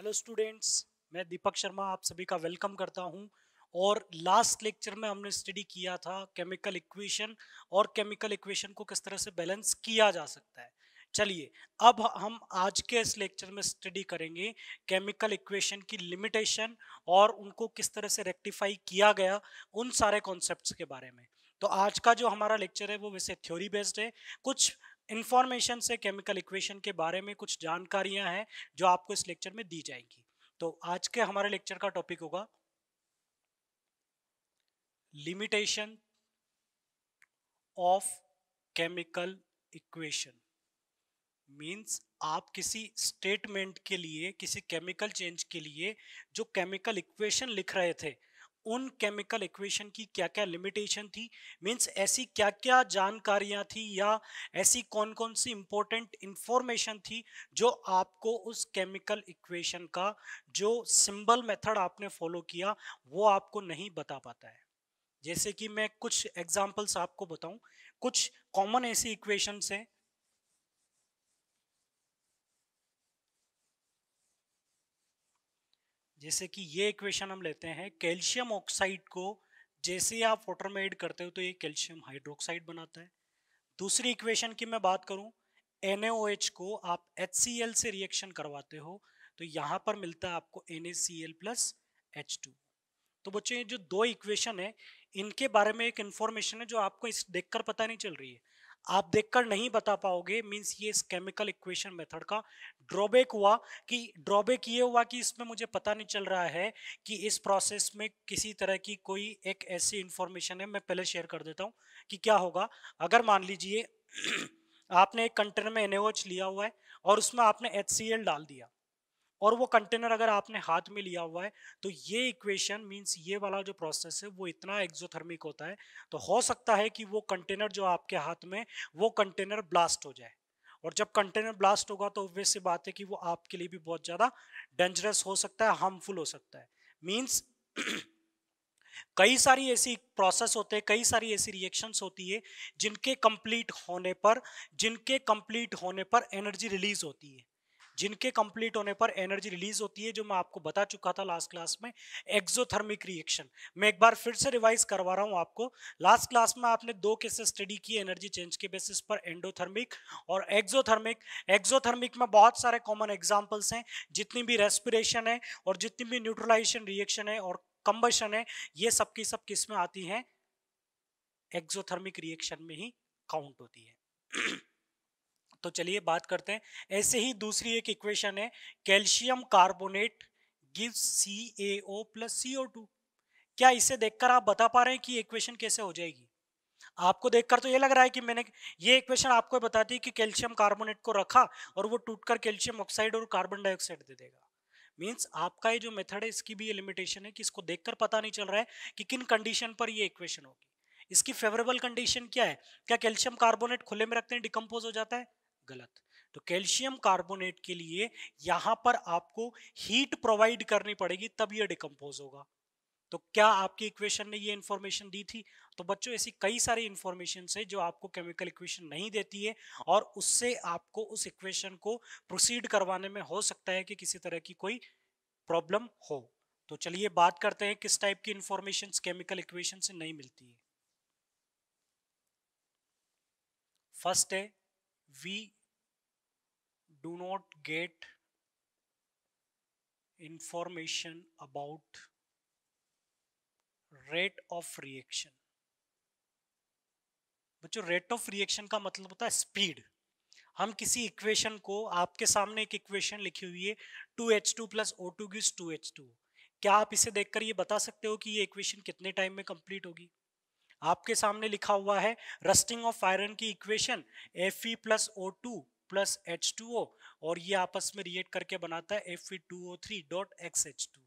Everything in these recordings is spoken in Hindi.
हेलो स्टूडेंट्स मैं दीपक शर्मा आप सभी का वेलकम करता हूं और लास्ट लेक्चर में हमने स्टडी किया था केमिकल इक्वेशन और केमिकल इक्वेशन को किस तरह से बैलेंस किया जा सकता है चलिए अब हम आज के इस लेक्चर में स्टडी करेंगे केमिकल इक्वेशन की लिमिटेशन और उनको किस तरह से रेक्टिफाई किया गया उन सारे कॉन्सेप्ट के बारे में तो आज का जो हमारा लेक्चर है वो वैसे थ्योरी बेस्ड है कुछ इंफॉर्मेशन से केमिकल इक्वेशन के बारे में कुछ जानकारियां हैं जो आपको इस लेक्चर में दी जाएंगी तो आज के हमारे लेक्चर का टॉपिक होगा limitation of chemical equation means आप किसी स्टेटमेंट के लिए किसी केमिकल चेंज के लिए जो केमिकल इक्वेशन लिख रहे थे उन केमिकल इक्वेशन की क्या क्या लिमिटेशन थी मीन्स ऐसी क्या क्या जानकारियां थी या ऐसी कौन कौन सी इंपॉर्टेंट इन्फॉर्मेशन थी जो आपको उस केमिकल इक्वेशन का जो सिंबल मेथड आपने फॉलो किया वो आपको नहीं बता पाता है जैसे कि मैं कुछ एग्जाम्पल्स आपको बताऊं कुछ कॉमन ऐसी इक्वेशंस हैं जैसे कि ये इक्वेशन हम लेते हैं कैल्शियम ऑक्साइड को जैसे ही आप वाटर में एड करते हो तो ये कैल्शियम हाइड्रोक्साइड बनाता है दूसरी इक्वेशन की मैं बात करूं NaOH को आप HCl से रिएक्शन करवाते हो तो यहाँ पर मिलता है आपको NaCl प्लस एच तो बच्चों ये जो दो इक्वेशन है इनके बारे में एक इन्फॉर्मेशन है जो आपको इस देखकर पता नहीं चल रही है आप देखकर नहीं बता पाओगे मीन्स ये इस केमिकल इक्वेशन मेथड का ड्रॉबैक हुआ कि ड्रॉबैक ये हुआ कि इसमें मुझे पता नहीं चल रहा है कि इस प्रोसेस में किसी तरह की कोई एक ऐसी इन्फॉर्मेशन है मैं पहले शेयर कर देता हूँ कि क्या होगा अगर मान लीजिए आपने एक कंटेनर में एन लिया हुआ है और उसमें आपने एच डाल दिया और वो कंटेनर अगर आपने हाथ में लिया हुआ है तो ये इक्वेशन मींस ये वाला जो प्रोसेस है वो इतना एक्जोथर्मिक होता है तो हो सकता है कि वो कंटेनर जो आपके हाथ में वो कंटेनर ब्लास्ट हो जाए और जब कंटेनर ब्लास्ट होगा तो ऑब्वियस सी बात है कि वो आपके लिए भी बहुत ज़्यादा डेंजरस हो सकता है हार्मफुल हो सकता है मीन्स कई सारी ऐसी प्रोसेस होते हैं कई सारी ऐसी रिएक्शंस होती है जिनके कंप्लीट होने पर जिनके कंप्लीट होने पर एनर्जी रिलीज होती है जिनके कंप्लीट होने पर एनर्जी रिलीज होती है जो मैं आपको बता चुका था लास्ट क्लास में एक्जोथर्मिक रिएक्शन मैं एक बार फिर से रिवाइज करवा रहा हूँ आपको लास्ट क्लास में आपने दो केसेस स्टडी किए एनर्जी चेंज के बेसिस पर एंडोथर्मिक और एक्जोथर्मिक एक्जोथर्मिक में बहुत सारे कॉमन एग्जाम्पल्स हैं जितनी भी रेस्पिरेशन है और जितनी भी न्यूट्रलाइजेशन रिएक्शन है और कंबशन है ये सबकी सब किस में आती है एक्जोथर्मिक रिएक्शन में ही काउंट होती है तो चलिए बात करते हैं ऐसे ही दूसरी एक इक्वेशन है calcium carbonate give C A O plus C O two क्या इसे देखकर आप बता पा रहे हैं कि इक्वेशन कैसे हो जाएगी आपको देखकर तो ये लग रहा है कि मैंने ये इक्वेशन आपको बताती है कि कैल्शियम कार्बोनेट को रखा और वो टूटकर कैल्शियम ऑक्साइड और कार्बन डाइऑक्साइड दे देगा मीन्स आपका ये जो मेथड है इसकी भी ये लिमिटेशन है कि इसको देखकर पता नहीं चल रहा है कि किन कंडीशन पर ये इक्वेशन होगी इसकी फेवरेबल कंडीशन क्या है क्या कैल्शियम कार्बोनेट खुले में रखते हैं डिकम्पोज हो जाता है गलत तो कैल्शियम कार्बोनेट के लिए यहां पर आपको हीट प्रोवाइड करनी पड़ेगी तब ये डिकम्पोज होगा तो क्या आपकी इक्वेशन ने ये इन्फॉर्मेशन दी थी तो बच्चों ऐसी कई सारी इन्फॉर्मेशन है जो आपको केमिकल इक्वेशन नहीं देती है और उससे आपको उस इक्वेशन को प्रोसीड करवाने में हो सकता है कि किसी तरह की कोई प्रॉब्लम हो तो चलिए बात करते हैं किस टाइप की इन्फॉर्मेशन केमिकल इक्वेशन से नहीं मिलती है फर्स्ट है we do not get information about rate of reaction बच्चों रेट ऑफ रिएक्शन का मतलब होता है स्पीड हम किसी इक्वेशन को आपके सामने एक इक्वेशन लिखी हुई है two H two plus O two gives two H two क्या आप इसे देखकर ये बता सकते हो कि ये इक्वेशन कितने टाइम में कंप्लीट होगी आपके सामने लिखा हुआ है रस्टिंग ऑफ आयरन की equation F E plus O two plus H two O और ये आपस में रिएक्ट करके बनाता है F two O three dot x H two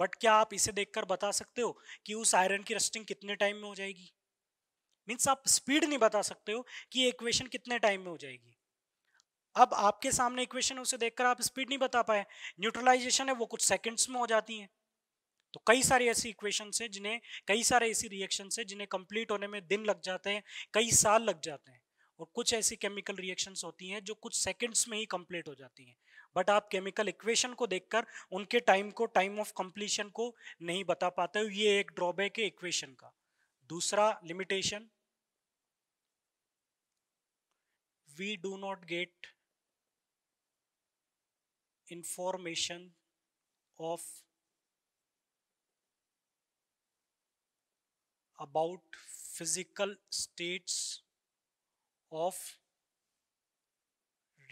but क्या आप इसे देखकर बता सकते हो कि उस आयरन की रस्टिंग कितने टाइम में हो जाएगी मीन्स आप स्पीड नहीं बता सकते हो कि इक्वेशन कितने टाइम में हो जाएगी अब आपके सामने इक्वेशन उसे देखकर आप स्पीड नहीं बता पाए न्यूट्रलाइजेशन है वो कुछ सेकंड्स में हो जाती है तो कई सारी ऐसी इक्वेशन है जिन्हें कई सारे ऐसी रिएक्शन है जिन्हें कंप्लीट होने में दिन लग जाते हैं कई साल लग जाते हैं और कुछ ऐसी केमिकल रिएक्शंस होती हैं जो कुछ सेकंड्स में ही कंप्लीट हो जाती हैं बट आप केमिकल इक्वेशन को देखकर उनके टाइम को टाइम ऑफ कंप्लीशन को नहीं बता पाते हो ये एक ड्रॉबैक है इक्वेशन का दूसरा limitation we do not get information of about physical states of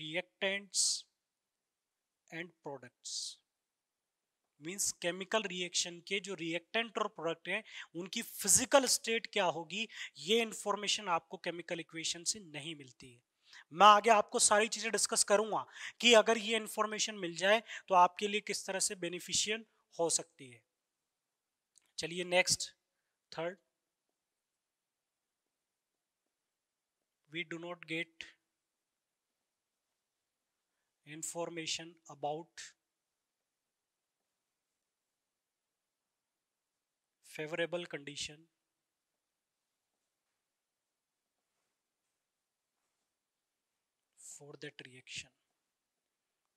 reactants and products means chemical reaction के जो रिएक्टेंट और प्रोडक्ट हैं उनकी फिजिकल स्टेट क्या होगी ये information आपको केमिकल इक्वेशन से नहीं मिलती है मैं आगे आपको सारी चीज़ें डिस्कस करूंगा कि अगर ये इंफॉर्मेशन मिल जाए तो आपके लिए किस तरह से बेनिफिशियल हो सकती है चलिए next third we do not get information about favorable condition for that reaction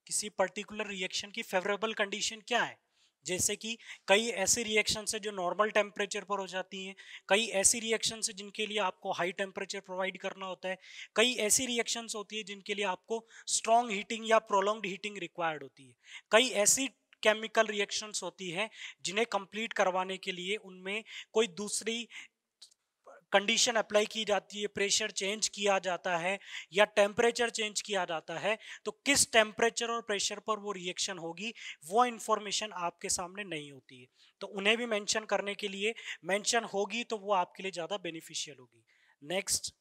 किसी पर्टिकुलर रिएक्शन की फेवरेबल कंडीशन क्या है जैसे कि कई ऐसी रिएक्शंस है जो नॉर्मल टेम्परेचर पर हो जाती हैं कई ऐसी रिएक्शंस है जिनके लिए आपको हाई टेम्परेचर प्रोवाइड करना होता है कई ऐसी रिएक्शंस होती है जिनके लिए आपको स्ट्रॉन्ग हीटिंग या प्रोलॉन्ग हीटिंग रिक्वायर्ड होती है कई ऐसी केमिकल रिएक्शंस होती हैं जिन्हें कंप्लीट करवाने के लिए उनमें कोई दूसरी कंडीशन अप्लाई की जाती है प्रेशर चेंज किया जाता है या टेम्परेचर चेंज किया जाता है तो किस टेम्परेचर और प्रेशर पर वो रिएक्शन होगी वो इन्फॉर्मेशन आपके सामने नहीं होती है तो उन्हें भी मैंशन करने के लिए मैंशन होगी तो वो आपके लिए ज़्यादा बेनिफिशियल होगी नेक्स्ट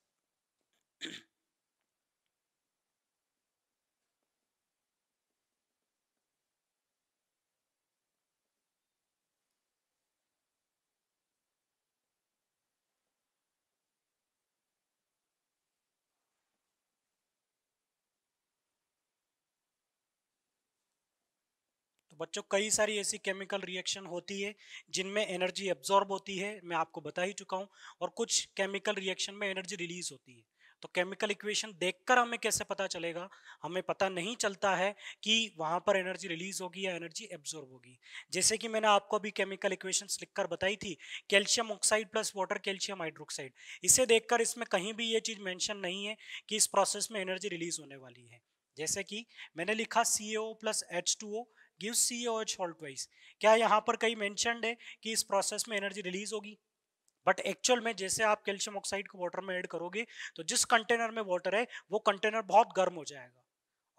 तो बच्चों कई सारी ऐसी केमिकल रिएक्शन होती है जिनमें एनर्जी एब्जॉर्ब होती है मैं आपको बता ही चुका हूँ और कुछ केमिकल रिएक्शन में एनर्जी रिलीज होती है तो केमिकल इक्वेशन देखकर हमें कैसे पता चलेगा हमें पता नहीं चलता है कि वहाँ पर एनर्जी रिलीज होगी या एनर्जी एब्जॉर्ब होगी जैसे कि मैंने आपको अभी केमिकल इक्वेशन लिखकर बताई थी calcium oxide plus water calcium hydroxide इसे देखकर इसमें कहीं भी ये चीज़ मैंशन नहीं है कि इस प्रोसेस में एनर्जी रिलीज होने वाली है जैसे कि मैंने लिखा C A O plus H two O give C O H halt wise क्या यहाँ पर कहीं मैंशनड है कि इस प्रोसेस में एनर्जी रिलीज होगी बट एक्चुअल में जैसे आप कैल्शियम ऑक्साइड को वाटर में ऐड करोगे तो जिस कंटेनर में वाटर है वो कंटेनर बहुत गर्म हो जाएगा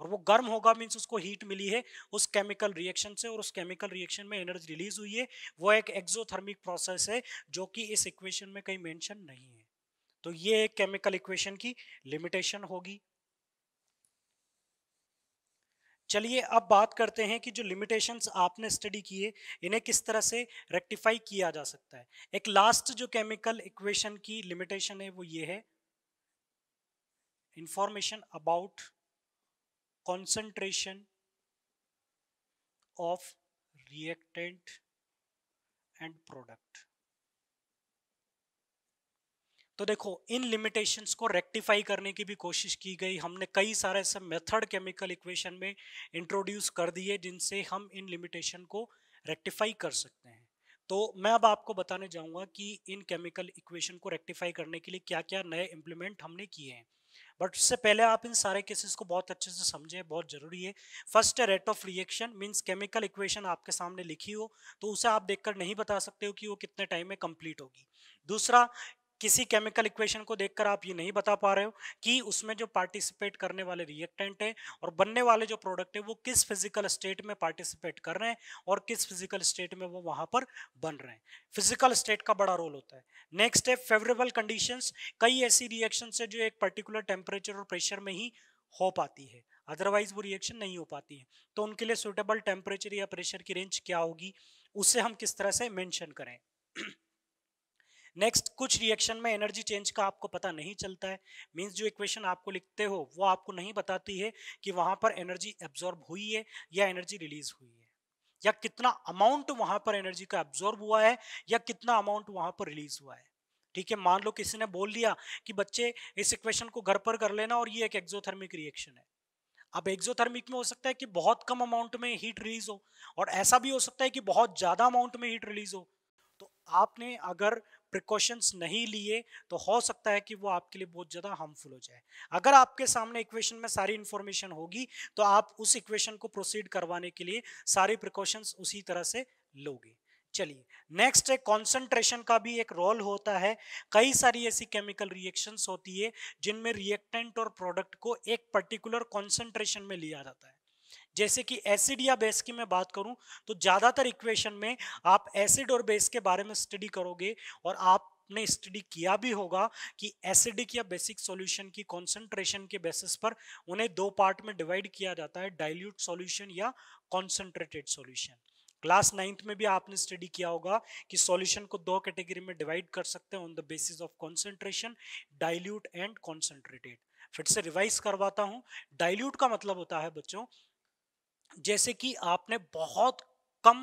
और वो गर्म होगा मीन्स उसको हीट मिली है उस केमिकल रिएक्शन से और उस केमिकल रिएक्शन में एनर्जी रिलीज हुई है वो एक एक्जोथर्मिक प्रोसेस है जो कि इस इक्वेशन में कहीं मेंशन नहीं है तो ये एक केमिकल इक्वेशन की लिमिटेशन होगी चलिए अब बात करते हैं कि जो लिमिटेशंस आपने स्टडी किए इन्हें किस तरह से रेक्टिफाई किया जा सकता है एक लास्ट जो केमिकल इक्वेशन की लिमिटेशन है वो ये है information about concentration of reactant and product तो देखो इन लिमिटेशंस को रेक्टिफाई करने की भी कोशिश की गई हमने कई सारे ऐसे मेथड केमिकल इक्वेशन में इंट्रोड्यूस कर दिए जिनसे हम इन लिमिटेशन को रेक्टिफाई कर सकते हैं तो मैं अब आपको बताने जाऊंगा कि इन केमिकल इक्वेशन को रेक्टिफाई करने के लिए क्या क्या नए इम्प्लीमेंट हमने किए हैं बट उससे पहले आप इन सारे केसेस को बहुत अच्छे से समझें बहुत ज़रूरी है first rate of reaction means chemical equation आपके सामने लिखी हो तो उसे आप देखकर नहीं बता सकते हो कि वो कितने टाइम में कंप्लीट होगी दूसरा किसी केमिकल इक्वेशन को देखकर आप ये नहीं बता पा रहे हो कि उसमें जो पार्टिसिपेट करने वाले रिएक्टेंट हैं और बनने वाले जो प्रोडक्ट है वो किस फिजिकल स्टेट में पार्टिसिपेट कर रहे हैं और किस फिजिकल स्टेट में वो वहाँ पर बन रहे हैं फिजिकल स्टेट का बड़ा रोल होता है नेक्स्ट है फेवरेबल कंडीशन कई ऐसी रिएक्शन है जो एक पर्टिकुलर टेम्परेचर और प्रेशर में ही हो पाती है अदरवाइज वो रिएक्शन नहीं हो पाती है तो उनके लिए सुटेबल टेम्परेचर या प्रेशर की रेंज क्या होगी उसे हम किस तरह से मैंशन करें नेक्स्ट कुछ रिएक्शन में एनर्जी चेंज का आपको पता नहीं चलता है मीन्स जो इक्वेशन आपको लिखते हो वो आपको नहीं बताती है कि वहाँ पर एनर्जी एब्जॉर्ब हुई है या एनर्जी रिलीज हुई है या कितना अमाउंट वहाँ पर एनर्जी का एब्जॉर्ब हुआ है या कितना अमाउंट वहाँ पर रिलीज हुआ है ठीक है मान लो किसी ने बोल दिया कि बच्चे इस इक्वेशन को घर पर कर लेना और ये एक एक्जोथर्मिक रिएक्शन है अब एक्जोथर्मिक में हो सकता है कि बहुत कम अमाउंट में हीट रिलीज हो और ऐसा भी हो सकता है कि बहुत ज़्यादा अमाउंट में हीट रिलीज हो आपने अगर प्रिकॉशंस नहीं लिए तो हो सकता है कि वो आपके लिए बहुत ज़्यादा हार्मफुल हो जाए अगर आपके सामने इक्वेशन में सारी इन्फॉर्मेशन होगी तो आप उस इक्वेशन को प्रोसीड करवाने के लिए सारी प्रिकॉशंस उसी तरह से लोगे चलिए नेक्स्ट है कॉन्सेंट्रेशन का भी एक रोल होता है कई सारी ऐसी केमिकल रिएक्शंस होती है जिनमें रिएक्टेंट और प्रोडक्ट को एक पर्टिकुलर कॉन्सेंट्रेशन में लिया जाता है जैसे कि एसिड या बेस की मैं बात करूं तो ज़्यादातर इक्वेशन में आप एसिड और बेस के बारे में स्टडी करोगे और आप आपने स्टडी किया भी होगा कि एसिडिक या बेसिक सॉल्यूशन की कंसंट्रेशन के बेसिस पर उन्हें दो पार्ट में डिवाइड किया जाता है डाइल्यूट सॉल्यूशन या कंसंट्रेटेड सॉल्यूशन क्लास नाइन्थ में भी आपने स्टडी किया होगा कि सॉल्यूशन को दो कैटेगरी में डिवाइड कर सकते हैं on the basis of concentration dilute and concentrated फिर से रिवाइज करवाता हूँ डाइल्यूट का मतलब होता है बच्चों जैसे कि आपने बहुत कम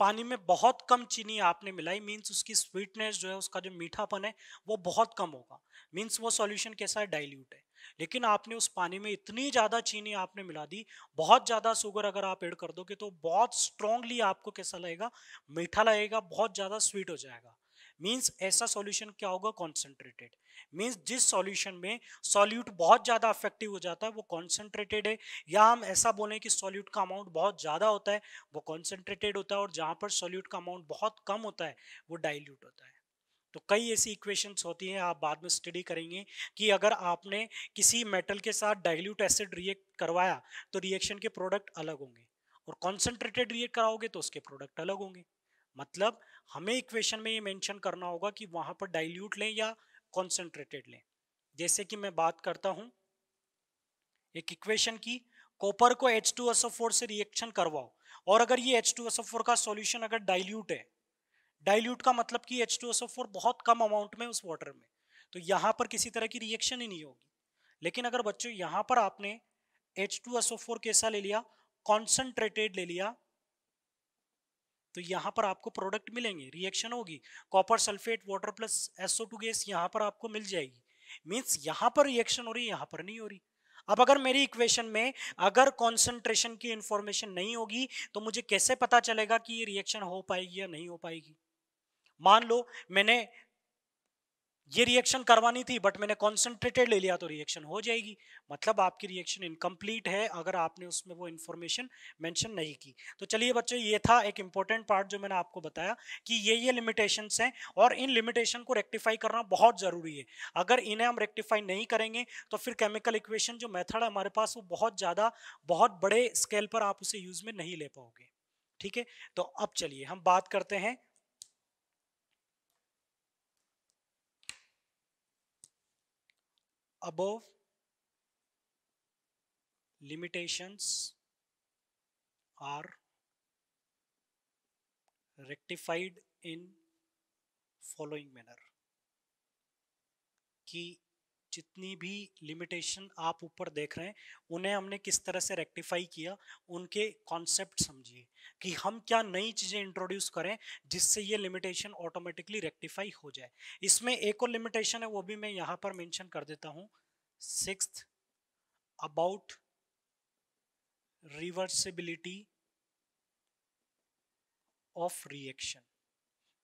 पानी में बहुत कम चीनी आपने मिलाई मीन्स उसकी स्वीटनेस जो है उसका जो मीठापन है वो बहुत कम होगा मीन्स वो सॉल्यूशन कैसा है डाइल्यूट है लेकिन आपने उस पानी में इतनी ज़्यादा चीनी आपने मिला दी बहुत ज़्यादा शुगर अगर आप ऐड कर दोगे तो बहुत स्ट्रांगली आपको कैसा लगेगा मीठा लगेगा बहुत ज़्यादा स्वीट हो जाएगा मीन्स ऐसा सॉल्यूशन क्या होगा कॉन्सेंट्रेटेड मीन्स जिस सॉल्यूशन में सॉल्यूट बहुत ज़्यादा अफेक्टिव हो जाता है वो कॉन्सेंट्रेटेड है या हम ऐसा बोलें कि सॉल्यूट का अमाउंट बहुत ज़्यादा होता है वो कॉन्सेंट्रेटेड होता है और जहाँ पर सॉल्यूट का अमाउंट बहुत कम होता है वो डाइल्यूट होता है तो कई ऐसी इक्वेशंस होती हैं आप बाद में स्टडी करेंगे कि अगर आपने किसी मेटल के साथ डाइल्यूट एसिड रिएक्ट करवाया तो रिएक्शन के प्रोडक्ट अलग होंगे और कॉन्सेंट्रेटेड रिएक्ट कराओगे तो उसके प्रोडक्ट अलग होंगे मतलब हमें इक्वेशन में ये मेंशन करना होगा कि वहाँ पर डाइल्यूट लें या कॉन्सेंट्रेटेड लें जैसे कि मैं बात करता हूँ एक इक्वेशन की कॉपर को H2SO4 से रिएक्शन करवाओ और अगर ये H2SO4 का सॉल्यूशन अगर डाइल्यूट है डाइल्यूट का मतलब कि H2SO4 बहुत कम अमाउंट में उस वाटर में तो यहाँ पर किसी तरह की रिएक्शन ही नहीं होगी लेकिन अगर बच्चों यहाँ पर आपने H2SO4 कैसा ले लिया कॉन्सेंट्रेटेड ले लिया तो यहाँ पर आपको प्रोडक्ट मिलेंगे रिएक्शन होगी copper sulphate water plus SO two gas यहाँ पर आपको मिल जाएगी मीन्स यहाँ पर रिएक्शन हो रही है यहाँ पर नहीं हो रही अब अगर मेरी इक्वेशन में अगर कॉन्सेंट्रेशन की इंफॉर्मेशन नहीं होगी तो मुझे कैसे पता चलेगा कि ये रिएक्शन हो पाएगी या नहीं हो पाएगी मान लो मैंने ये रिएक्शन करवानी थी बट मैंने कॉन्सेंट्रेटेड ले लिया तो रिएक्शन हो जाएगी मतलब आपकी रिएक्शन इनकम्प्लीट है अगर आपने उसमें वो इन्फॉर्मेशन मेंशन नहीं की तो चलिए बच्चों ये था एक इम्पॉर्टेंट पार्ट जो मैंने आपको बताया कि ये ये लिमिटेशंस हैं और इन लिमिटेशन को रेक्टिफाई करना बहुत ज़रूरी है अगर इन्हें हम रेक्टिफाई नहीं करेंगे तो फिर केमिकल इक्वेशन जो मेथड है हमारे पास वो बहुत ज़्यादा बहुत बड़े स्केल पर आप उसे यूज़ में नहीं ले पाओगे ठीक है तो अब चलिए हम बात करते हैं above limitations are rectified in following manner key जितनी भी लिमिटेशन आप ऊपर देख रहे हैं उन्हें हमने किस तरह से रेक्टिफाई किया उनके कॉन्सेप्ट समझिए कि हम क्या नई चीज़ें इंट्रोड्यूस करें जिससे ये लिमिटेशन ऑटोमेटिकली रेक्टिफाई हो जाए इसमें एक और लिमिटेशन है वो भी मैं यहाँ पर मैंशन कर देता हूँ six about reversibility of reaction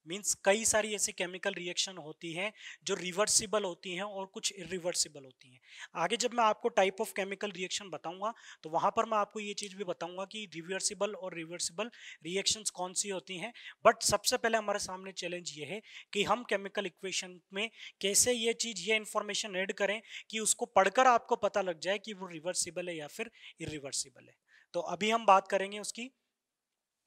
means कई सारी ऐसी केमिकल रिएक्शन होती हैं जो रिवर्सिबल होती हैं और कुछ इरिवर्सिबल होती हैं आगे जब मैं आपको टाइप ऑफ केमिकल रिएक्शन बताऊंगा तो वहाँ पर मैं आपको ये चीज़ भी बताऊंगा कि रिवर्सिबल और रिवर्सिबल रिएक्शंस कौन सी होती हैं बट सबसे पहले हमारे सामने चैलेंज ये है कि हम केमिकल इक्वेशन में कैसे ये चीज़ ये इन्फॉर्मेशन एड करें कि उसको पढ़कर आपको पता लग जाए कि वो रिवर्सिबल है या फिर इरिवर्सिबल है तो अभी हम बात करेंगे उसकी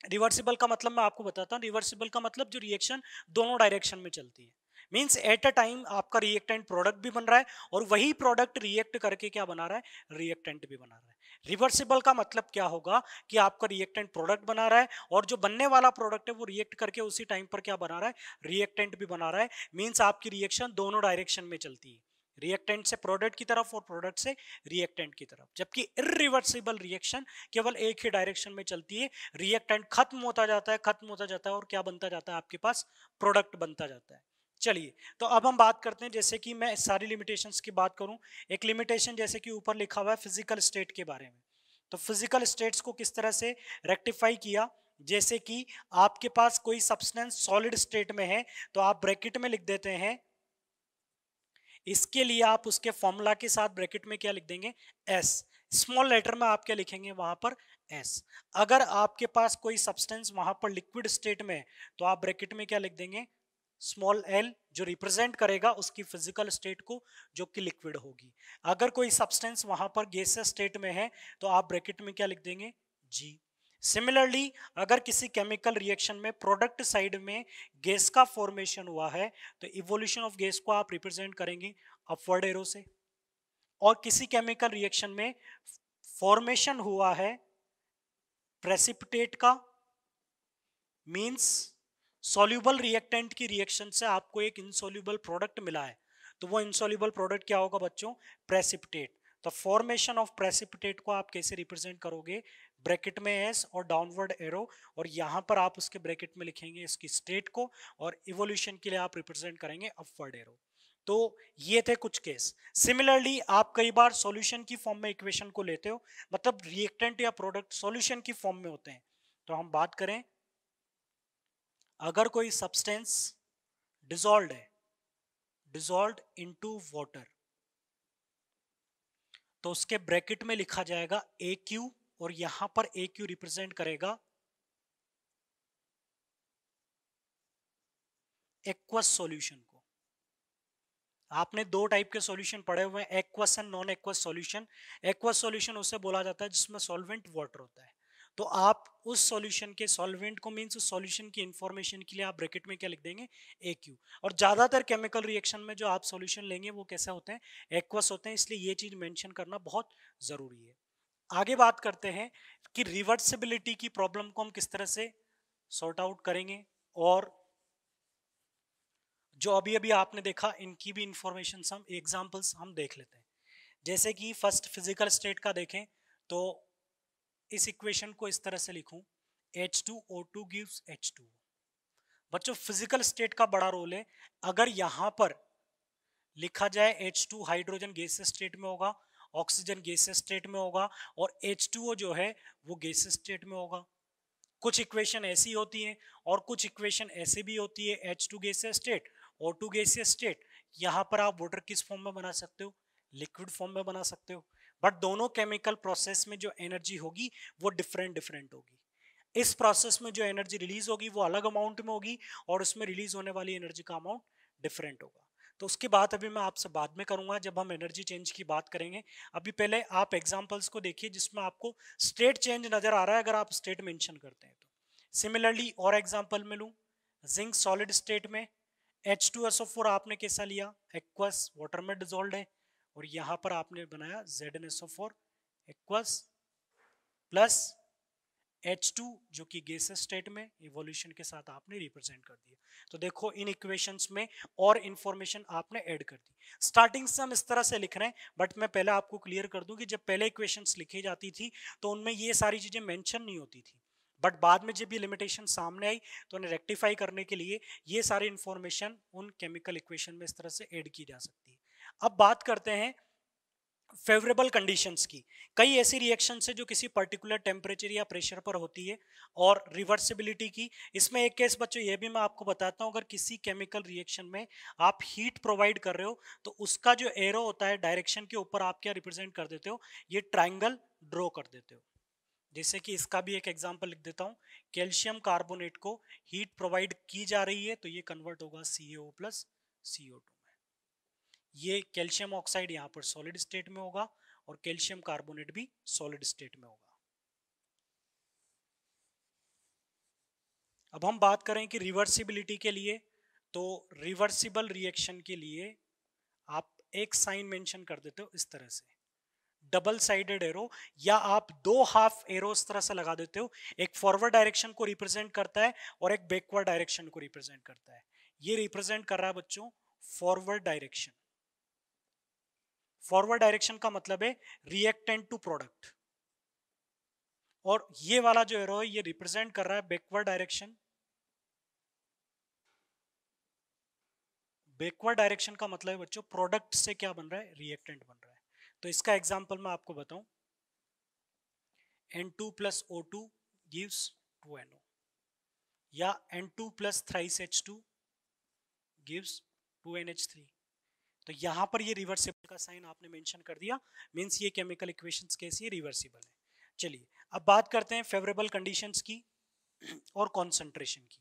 रिवर्सिबल का मतलब मैं आपको बताता हूँ रिवर्सिबल का मतलब जो रिएक्शन दोनों डायरेक्शन में चलती है मीन्स एट अ टाइम आपका रिएक्टेंट प्रोडक्ट भी बन रहा है और वही प्रोडक्ट रिएक्ट करके क्या बना रहा है रिएक्टेंट भी बना रहा है रिवर्सिबल का मतलब क्या होगा कि आपका रिएक्टेंट प्रोडक्ट बना रहा है और जो बनने वाला प्रोडक्ट है वो रिएक्ट करके उसी टाइम पर क्या बना रहा है रिएक्टेंट भी बना रहा है मीन्स आपकी रिएक्शन दोनों डायरेक्शन में चलती है रिएक्टेंट से प्रोडक्ट की तरफ और प्रोडक्ट से रिएक्टेंट की तरफ जबकि इरिवर्सिबल रिएक्शन केवल एक ही डायरेक्शन में चलती है रिएक्टेंट खत्म होता जाता है खत्म होता जाता है और क्या बनता जाता है आपके पास प्रोडक्ट बनता जाता है चलिए तो अब हम बात करते हैं जैसे कि मैं सारी लिमिटेशंस की बात करूं एक लिमिटेशन जैसे कि ऊपर लिखा हुआ है फिजिकल स्टेट के बारे में तो फिजिकल स्टेट्स को किस तरह से रेक्टिफाई किया जैसे कि आपके पास कोई सब्सटेंस सॉलिड स्टेट में है तो आप ब्रैकेट में लिख देते हैं इसके लिए आप उसके फॉर्मूला के साथ ब्रैकेट में क्या लिख देंगे एस स्मॉल लेटर में आप क्या लिखेंगे वहां पर एस अगर आपके पास कोई सब्सटेंस वहां पर लिक्विड स्टेट में तो आप ब्रैकेट में क्या लिख देंगे स्मॉल एल जो रिप्रेजेंट करेगा उसकी फिजिकल स्टेट को जो कि लिक्विड होगी अगर कोई सब्सटेंस वहां पर गैसियस स्टेट में है तो आप ब्रैकेट में क्या लिख देंगे जी सिमिलरली अगर किसी केमिकल रिएक्शन में प्रोडक्ट साइड में गैस का फॉर्मेशन हुआ है तो इवोल्यूशन ऑफ गैस को आप रिप्रेजेंट करेंगे अपवर्ड एरो से और किसी केमिकल रिएक्शन में फॉर्मेशन हुआ है प्रेसिपिटेट का मींस सोल्यूबल रिएक्टेंट की रिएक्शन से आपको एक इनसोल्यूबल प्रोडक्ट मिला है तो वो इनसोल्यूबल प्रोडक्ट क्या होगा बच्चों प्रेसिपिटेट तो फॉर्मेशन ऑफ प्रेसिपिटेट को आप कैसे रिप्रेजेंट करोगे ब्रैकेट में एस और डाउनवर्ड एरो और यहाँ पर आप उसके ब्रैकेट में लिखेंगे इसकी स्टेट को और इवोल्यूशन के लिए आप रिप्रेजेंट करेंगे अपवर्ड एरो तो ये थे कुछ केस सिमिलरली आप कई बार सॉल्यूशन की फॉर्म में इक्वेशन को लेते हो मतलब रिएक्टेंट या प्रोडक्ट सॉल्यूशन की फॉर्म में होते हैं तो हम बात करें अगर कोई सब्सटेंस डिजॉल्व है डिजॉल्व इनटू वाटर तो उसके ब्रैकेट में लिखा जाएगा ए क्यू और यहां पर ए क्यू रिप्रेजेंट करेगा एक्वस सॉल्यूशन को आपने दो टाइप के सॉल्यूशन पढ़े हुए हैं aqueous and non aqueous solution aqueous solution उसे बोला जाता है जिसमें सॉल्वेंट वाटर होता है तो आप उस सॉल्यूशन के सॉल्वेंट को मीन्स उस सॉल्यूशन की इंफॉर्मेशन के लिए आप ब्रैकेट में क्या लिख देंगे ए क्यू और ज़्यादातर केमिकल रिएक्शन में जो आप सॉल्यूशन लेंगे वो कैसे होते हैं एक्वस होते हैं इसलिए ये चीज़ मेंशन करना बहुत ज़रूरी है आगे बात करते हैं कि रिवर्सिबिलिटी की प्रॉब्लम को हम किस तरह से सॉर्ट आउट करेंगे और जो अभी अभी आपने देखा इनकी भी इंफॉर्मेशन हम एग्जाम्पल्स हम देख लेते हैं जैसे कि फर्स्ट फिजिकल स्टेट का देखें तो इस इक्वेशन को इस तरह से लिखूं H two O two gives H two बच्चों फिजिकल स्टेट का बड़ा रोल है अगर यहां पर लिखा जाए H2 हाइड्रोजन गैस स्टेट में होगा ऑक्सीजन गैसियस स्टेट में होगा और एच जो है वो गैसियस स्टेट में होगा कुछ इक्वेशन ऐसी होती हैं और कुछ इक्वेशन ऐसे भी होती है एच टू गैसियस स्टेट और टू गैसियस स्टेट यहाँ पर आप वाटर किस फॉर्म में बना सकते हो लिक्विड फॉर्म में बना सकते हो बट दोनों केमिकल प्रोसेस में जो एनर्जी होगी वो डिफरेंट डिफरेंट होगी इस प्रोसेस में जो एनर्जी रिलीज होगी वो अलग अमाउंट में होगी और उसमें रिलीज होने वाली एनर्जी का अमाउंट डिफरेंट होगा तो उसके बाद अभी मैं आपसे बाद में करूंगा जब हम एनर्जी चेंज की बात करेंगे अभी पहले आप एग्जाम्पल्स को देखिए जिसमें आपको स्टेट चेंज नज़र आ रहा है अगर आप स्टेट मैंशन करते हैं तो सिमिलरली और एग्जाम्पल में लूँ जिंक सॉलिड स्टेट में H two S O four आपने कैसा लिया एक्वस वाटर में डिजोल्ड है और यहाँ पर आपने बनाया Z N S O four aqueous plus H two जो कि गेस स्टेट में इवोल्यूशन के साथ आपने रिप्रेजेंट कर दिया तो देखो इन इक्वेशंस में और इन्फॉर्मेशन आपने ऐड कर दी स्टार्टिंग से हम इस तरह से लिख रहे हैं बट मैं पहले आपको क्लियर कर दूं कि जब पहले इक्वेशंस लिखी जाती थी तो उनमें ये सारी चीज़ें मैंशन नहीं होती थी बट बाद में जब ये लिमिटेशन सामने आई तो उन्हें रेक्टिफाई करने के लिए ये सारी इन्फॉर्मेशन उन केमिकल इक्वेशन में इस तरह से ऐड की जा सकती है अब बात करते हैं फेवरेबल कंडीशंस की कई ऐसी रिएक्शन है जो किसी पर्टिकुलर टेम्परेचर या प्रेशर पर होती है और रिवर्सिबिलिटी की इसमें एक केस बच्चों ये भी मैं आपको बताता हूँ अगर किसी केमिकल रिएक्शन में आप हीट प्रोवाइड कर रहे हो तो उसका जो एरो होता है डायरेक्शन के ऊपर आप क्या रिप्रेजेंट कर देते हो ये ट्राइंगल ड्रॉ कर देते हो जैसे कि इसका भी एक एग्जाम्पल लिख देता हूँ कैल्शियम कार्बोनेट को हीट प्रोवाइड की जा रही है तो ये कन्वर्ट होगा C A O plus C O two ये कैल्शियम ऑक्साइड यहाँ पर सॉलिड स्टेट में होगा और कैल्शियम कार्बोनेट भी सॉलिड स्टेट में होगा अब हम बात करें कि रिवर्सिबिलिटी के लिए तो रिवर्सिबल रिएक्शन के लिए आप एक साइन मेंशन कर देते हो इस तरह से डबल साइडेड एरो या आप दो हाफ एरो इस तरह से लगा देते हो एक फॉरवर्ड डायरेक्शन को रिप्रेजेंट करता है और एक बैकवर्ड डायरेक्शन को रिप्रेजेंट करता है ये रिप्रेजेंट कर रहा है बच्चों फॉरवर्ड डायरेक्शन फॉरवर्ड डायरेक्शन का मतलब है रिएक्टेंट टू प्रोडक्ट और ये वाला जो एरो है ये रिप्रेजेंट कर रहा है बैकवर्ड डायरेक्शन बैकवर्ड डायरेक्शन का मतलब है बच्चों प्रोडक्ट से क्या बन रहा है रिएक्टेंट बन रहा है तो इसका एग्जाम्पल मैं आपको बताऊं N two plus O two gives two N O या N two plus thrice H two gives two N H three तो यहाँ पर ये रिवर्सिबल का साइन आपने मेंशन कर दिया मीन्स ये केमिकल इक्वेशंस कैसी रिवर्सिबल है चलिए अब बात करते हैं फेवरेबल कंडीशंस की और कॉन्सेंट्रेशन की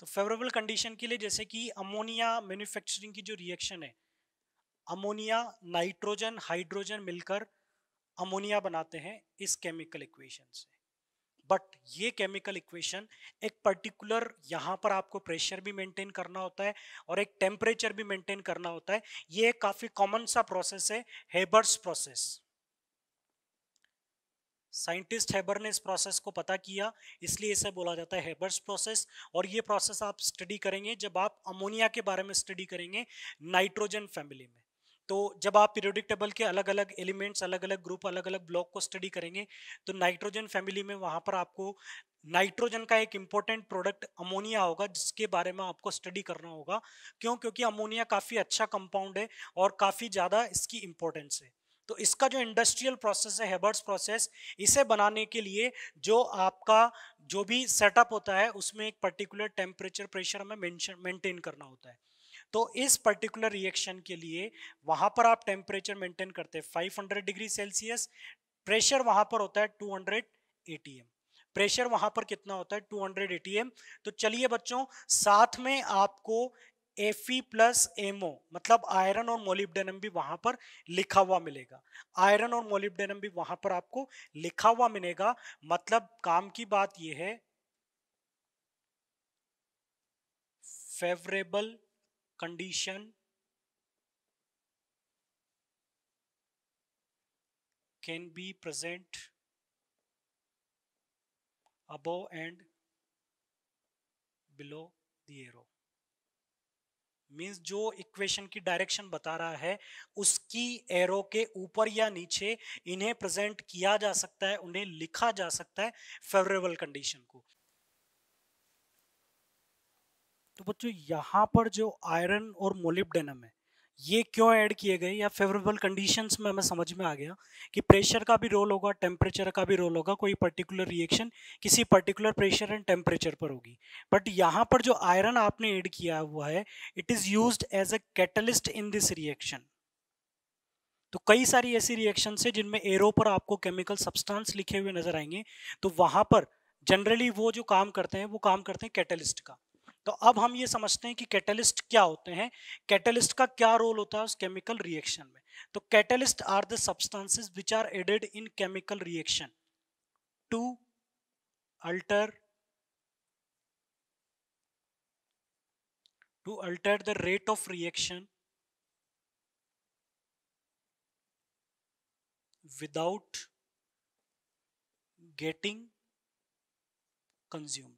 तो फेवरेबल कंडीशन के लिए जैसे कि अमोनिया मैन्युफैक्चरिंग की जो रिएक्शन है अमोनिया नाइट्रोजन हाइड्रोजन मिलकर अमोनिया बनाते हैं इस केमिकल इक्वेशन से बट ये केमिकल इक्वेशन एक पर्टिकुलर यहाँ पर आपको प्रेशर भी मेंटेन करना होता है और एक टेम्परेचर भी मेंटेन करना होता है ये काफ़ी कॉमन सा प्रोसेस है हेबर्स प्रोसेस साइंटिस्ट हेबर ने इस प्रोसेस को पता किया इसलिए इसे बोला जाता है हेबर्स प्रोसेस और ये प्रोसेस आप स्टडी करेंगे जब आप अमोनिया के बारे में स्टडी करेंगे नाइट्रोजन फैमिली में तो जब आप पीरियोडिक टेबल के अलग अलग एलिमेंट्स अलग अलग ग्रुप अलग अलग ब्लॉक को स्टडी करेंगे तो नाइट्रोजन फैमिली में वहाँ पर आपको नाइट्रोजन का एक इम्पोर्टेंट प्रोडक्ट अमोनिया होगा जिसके बारे में आपको स्टडी करना होगा क्यों क्योंकि अमोनिया काफ़ी अच्छा कंपाउंड है और काफ़ी ज़्यादा इसकी इम्पोर्टेंस है तो इसका जो इंडस्ट्रियल प्रोसेस है हेबर्स प्रोसेस इसे बनाने के लिए जो आपका जो भी सेटअप होता है उसमें एक पर्टिकुलर टेम्परेचर प्रेशर हमें मेंटेन करना होता है तो इस पर्टिकुलर रिएक्शन के लिए वहां पर आप टेम्परेचर मेंटेन करते हैं 500 डिग्री सेल्सियस प्रेशर वहां पर होता है 200 हंड्रेड प्रेशर वहां पर कितना होता है 200 एटीएम तो चलिए बच्चों साथ में आपको Fe प्लस एमओ मतलब आयरन और मोलिब्डेनम भी वहां पर लिखा हुआ मिलेगा आयरन और मोलिब्डेनम भी वहां पर आपको लिखा हुआ मिलेगा मतलब काम की बात यह है favourable condition can be present above and below the arrow means जो इक्वेशन की डायरेक्शन बता रहा है उसकी एरो के ऊपर या नीचे इन्हें प्रेजेंट किया जा सकता है उन्हें लिखा जा सकता है फेवरेबल कंडीशन को तो बच्चों यहाँ पर जो आयरन और मोलिब्डेनम है ये क्यों ऐड किए गए या फेवरेबल कंडीशंस में हमें समझ में आ गया कि प्रेशर का भी रोल होगा टेम्परेचर का भी रोल होगा कोई पर्टिकुलर रिएक्शन किसी पर्टिकुलर प्रेशर एंड टेम्परेचर पर होगी बट यहाँ पर जो आयरन आपने ऐड किया हुआ है it is use as a catalyst in this reaction तो कई सारी ऐसी रिएक्शन है जिनमें एरो पर आपको केमिकल सब्सटेंस लिखे हुए नजर आएंगे तो वहां पर जनरली वो जो काम करते हैं वो काम करते हैं कैटलिस्ट का तो अब हम ये समझते हैं कि कैटलिस्ट क्या होते हैं कैटलिस्ट का क्या रोल होता है उस केमिकल रिएक्शन में तो catalyst are the substances which are added in chemical reaction to alter to alter the rate of reaction without getting consume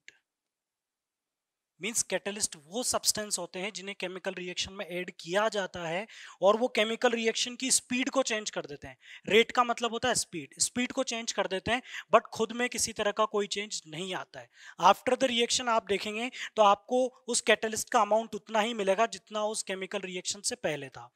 means catalyst वो सब्सटेंस होते हैं जिन्हें केमिकल रिएक्शन में ऐड किया जाता है और वो केमिकल रिएक्शन की स्पीड को चेंज कर देते हैं रेट का मतलब होता है स्पीड स्पीड को चेंज कर देते हैं बट खुद में किसी तरह का कोई चेंज नहीं आता है आफ्टर द रिएक्शन आप देखेंगे तो आपको उस कैटलिस्ट का अमाउंट उतना ही मिलेगा जितना उस केमिकल रिएक्शन से पहले था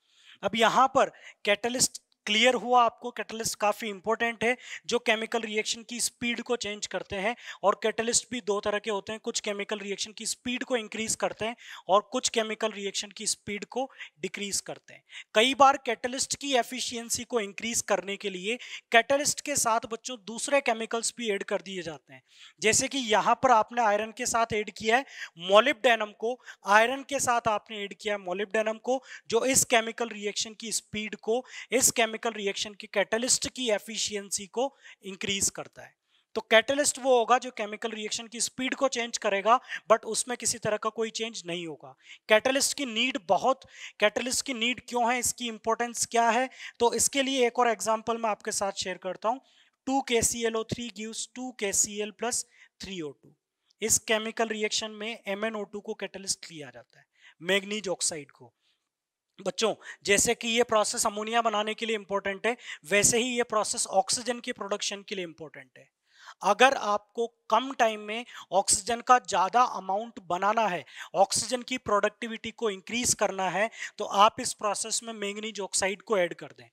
अब यहाँ पर कैटलिस्ट क्लियर हुआ आपको कैटलिस्ट काफ़ी इंपॉर्टेंट है जो केमिकल रिएक्शन की स्पीड को चेंज करते हैं और कैटलिस्ट भी दो तरह के होते हैं कुछ केमिकल रिएक्शन की स्पीड को इंक्रीज करते हैं और कुछ केमिकल रिएक्शन की स्पीड को डिक्रीज करते हैं कई बार कैटलिस्ट की एफिशिएंसी को इंक्रीज करने के लिए कैटलिस्ट के साथ बच्चों दूसरे केमिकल्स भी एड कर दिए जाते हैं जैसे कि यहाँ पर आपने आयरन के साथ ऐड किया है मोलिप को आयरन के साथ आपने एड किया है मोलिप को जो इस केमिकल रिएक्शन की स्पीड को इस केमिकल केमिकल रिएक्शन की कैटलिस्ट की एफिशिएंसी को इंक्रीज करता है तो कैटलिस्ट वो होगा जो केमिकल रिएक्शन की स्पीड को चेंज करेगा बट उसमें किसी तरह का कोई चेंज नहीं होगा कैटलिस्ट की नीड बहुत कैटलिस्ट की नीड क्यों है इसकी इंपॉर्टेंस क्या है तो इसके लिए एक और एग्जाम्पल मैं आपके साथ शेयर करता हूँ two K C L O three gives two K C L plus three O two इस केमिकल रिएक्शन में एम एन ओ टू को कैटलिस्ट लिया जाता है मैग्नीज ऑक्साइड को बच्चों जैसे कि ये प्रोसेस अमोनिया बनाने के लिए इम्पोर्टेंट है वैसे ही ये प्रोसेस ऑक्सीजन की प्रोडक्शन के लिए इम्पोर्टेंट है अगर आपको कम टाइम में ऑक्सीजन का ज़्यादा अमाउंट बनाना है ऑक्सीजन की प्रोडक्टिविटी को इंक्रीज करना है तो आप इस प्रोसेस में मैंगनीज ऑक्साइड को ऐड कर दें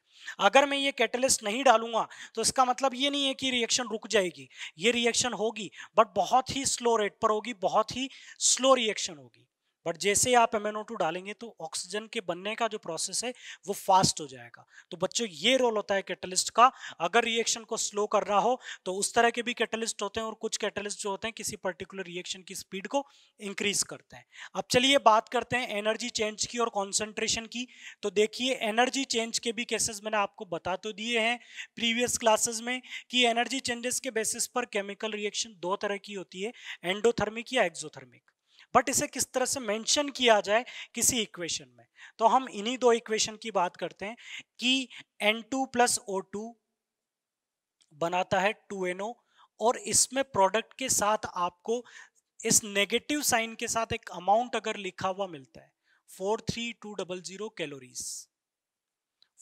अगर मैं ये कैटलिस्ट नहीं डालूंगा तो इसका मतलब ये नहीं है कि रिएक्शन रुक जाएगी ये रिएक्शन होगी बट बहुत ही स्लो रेट पर होगी बहुत ही स्लो रिएक्शन होगी बट जैसे ही आप एम डालेंगे तो ऑक्सीजन के बनने का जो प्रोसेस है वो फास्ट हो जाएगा तो बच्चों ये रोल होता है कैटलिस्ट का अगर रिएक्शन को स्लो कर रहा हो तो उस तरह के भी कैटलिस्ट होते हैं और कुछ कैटलिस्ट जो होते हैं किसी पर्टिकुलर रिएक्शन की स्पीड को इंक्रीज करते हैं अब चलिए बात करते हैं एनर्जी चेंज की और कॉन्सेंट्रेशन की तो देखिए एनर्जी चेंज के भी केसेस मैंने आपको बता तो दिए हैं प्रीवियस क्लासेस में कि एनर्जी चेंजेस के बेसिस पर केमिकल रिएक्शन दो तरह की होती है एंडोथर्मिक या एक्जोथर्मिक बट इसे किस तरह से मेंशन किया जाए किसी इक्वेशन में तो हम इन्हीं दो इक्वेशन की बात करते हैं कि N two plus O two बनाता है टू एन ओ और इसमें प्रोडक्ट के साथ आपको इस नेगेटिव साइन के साथ एक अमाउंट अगर लिखा हुआ मिलता है four three two double zero calories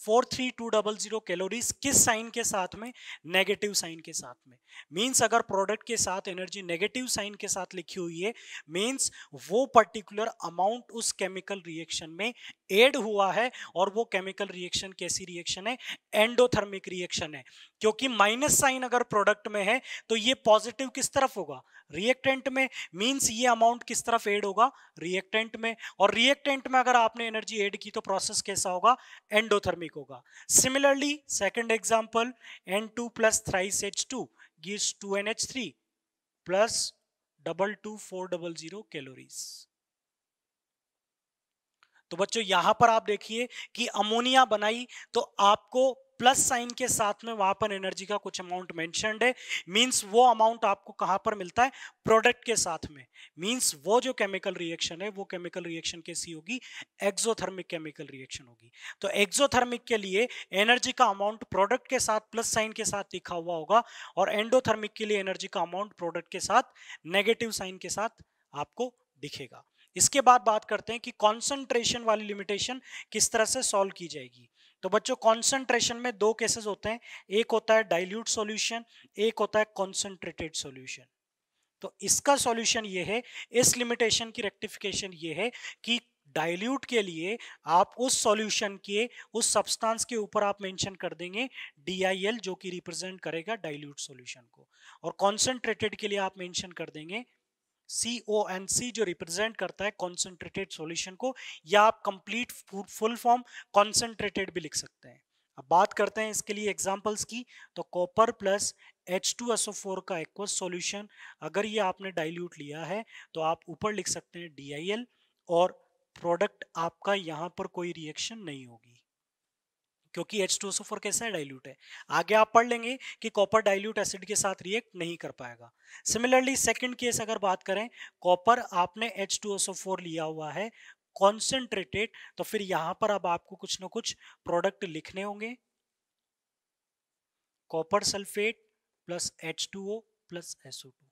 four three two double zero calories किस साइन के साथ में नेगेटिव साइन के साथ में मींस अगर प्रोडक्ट के साथ एनर्जी नेगेटिव साइन के साथ लिखी हुई है मींस वो पर्टिकुलर अमाउंट उस केमिकल रिएक्शन में एड हुआ है और वो केमिकल रिएक्शन कैसी रिएक्शन है एंडोथर्मिक रिएक्शन है क्योंकि माइनस साइन अगर प्रोडक्ट में है तो ये पॉजिटिव किस तरफ होगा रिएक्टेंट में मींस ये अमाउंट किस तरफ एड होगा रिएक्टेंट में और रिएक्टेंट में अगर आपने एनर्जी एड की तो प्रोसेस कैसा होगा एंडोथर्मिक होगा similarly second example N two plus thrice H two gives two N H three plus double two four double zero calories तो बच्चों यहां पर आप देखिए कि अमोनिया बनाई तो आपको प्लस साइन के साथ में वहां पर एनर्जी का कुछ अमाउंट मेंशनड है मींस वो अमाउंट आपको कहां पर मिलता है प्रोडक्ट के साथ में मींस वो जो केमिकल रिएक्शन है वो केमिकल रिएक्शन कैसी होगी एक्सोथर्मिक केमिकल रिएक्शन होगी तो एक्सोथर्मिक के लिए एनर्जी का अमाउंट प्रोडक्ट के साथ प्लस साइन के साथ लिखा हुआ होगा और एंडोथर्मिक के लिए एनर्जी का अमाउंट प्रोडक्ट के साथ नेगेटिव साइन के साथ आपको दिखेगा इसके बाद बात करते हैं कि कॉन्सेंट्रेशन वाली लिमिटेशन किस तरह से सॉल्व की जाएगी तो बच्चों कॉन्सेंट्रेशन में दो केसेस होते हैं एक होता है डाइल्यूट सॉल्यूशन एक होता है कॉन्सेंट्रेटेड सॉल्यूशन तो इसका सॉल्यूशन ये है इस लिमिटेशन की रेक्टिफिकेशन ये है कि डाइल्यूट के लिए आप उस सॉल्यूशन के उस सब्सटेंस के ऊपर आप मेंशन कर देंगे डी जो कि रिप्रेजेंट करेगा डाइल्यूट सॉल्यूशन को और कॉन्सेंट्रेटेड के लिए आप मेंशन कर देंगे सी ओ एन सी जो रिप्रेजेंट करता है कॉन्सेंट्रेटेड सोल्यूशन को या आप कंप्लीट फुल फॉर्म कॉन्सेंट्रेटेड भी लिख सकते हैं अब बात करते हैं इसके लिए एग्जाम्पल्स की तो copper plus H two S O four का एक्वस सोल्यूशन अगर ये आपने डाइल्यूट लिया है तो आप ऊपर लिख सकते हैं डी आई एल और प्रोडक्ट आपका यहाँ पर कोई रिएक्शन नहीं होगी क्योंकि एच टू फोर कैसा है डाइल्यूट है आगे आप पढ़ लेंगे कि कॉपर डाइल्यूट एसिड के साथ रिएक्ट नहीं कर पाएगा सिमिलरली सेकेंड केस अगर बात करें कॉपर आपने एच टू फोर लिया हुआ है कॉन्सेंट्रेटेड तो फिर यहां पर अब आपको कुछ ना कुछ प्रोडक्ट लिखने होंगे copper sulphate plus H two O plus SO two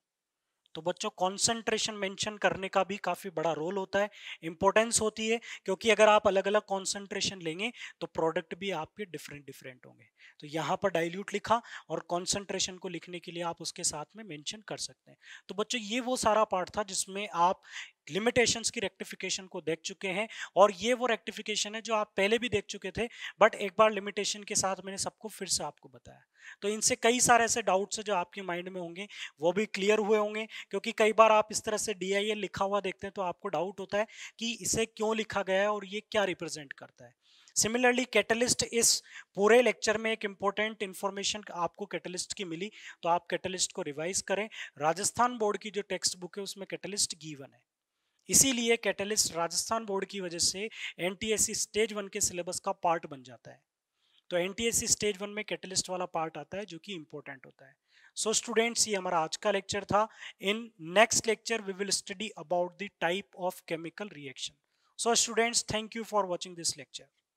तो बच्चों कंसंट्रेशन मेंशन करने का भी काफ़ी बड़ा रोल होता है इंपॉर्टेंस होती है क्योंकि अगर आप अलग अलग कंसंट्रेशन लेंगे तो प्रोडक्ट भी आपके डिफरेंट डिफरेंट होंगे तो यहाँ पर डाइल्यूट लिखा और कंसंट्रेशन को लिखने के लिए आप उसके साथ में मेंशन कर सकते हैं तो बच्चों ये वो सारा पार्ट था जिसमें आप लिमिटेशंस की रेक्टिफिकेशन को देख चुके हैं और ये वो रेक्टिफिकेशन है जो आप पहले भी देख चुके थे बट एक बार लिमिटेशन के साथ मैंने सबको फिर से आपको बताया तो इनसे कई सारे ऐसे डाउट्स हैं जो आपके माइंड में होंगे वो भी क्लियर हुए होंगे क्योंकि कई बार आप इस तरह से डी लिखा हुआ देखते हैं तो आपको डाउट होता है कि इसे क्यों लिखा गया है और ये क्या रिप्रेजेंट करता है सिमिलरली कैटलिस्ट इस पूरे लेक्चर में एक इम्पॉर्टेंट इन्फॉर्मेशन आपको कैटलिस्ट की मिली तो आप कैटलिस्ट को रिवाइज करें राजस्थान बोर्ड की जो टेक्स्ट बुक है उसमें कैटलिस्ट गीवन है इसीलिए कैटलिस्ट राजस्थान बोर्ड की वजह से एन स्टेज वन के सिलेबस का पार्ट बन जाता है तो एन स्टेज वन में कैटलिस्ट वाला पार्ट आता है जो कि इम्पोर्टेंट होता है सो so स्टूडेंट्स ये हमारा आज का लेक्चर था in next lecture we will study about the type of chemical reaction so students thank you for watching this lecture